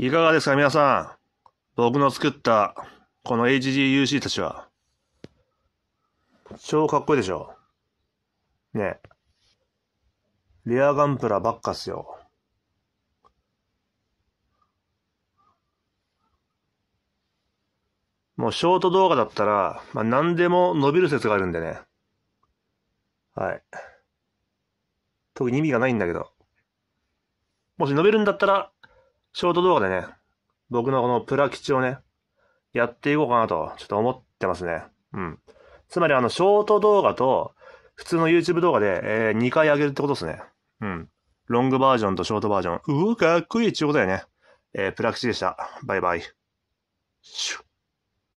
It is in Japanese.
いかがですか、皆さん。僕の作った、この HGUC たちは。超かっこいいでしょ。ねレアガンプラばっかっすよ。もうショート動画だったら、まあ、何でも伸びる説があるんでね。はい。特に意味がないんだけど。もし伸びるんだったら、ショート動画でね、僕のこのプラ吉をね、やっていこうかなと、ちょっと思ってますね。うん。つまりあの、ショート動画と、普通の YouTube 動画で、えー、2回上げるってことですね。うん。ロングバージョンとショートバージョン。うお、かっこいいっちゅうことだよね。えー、プラ吉でした。バイバイ。シュ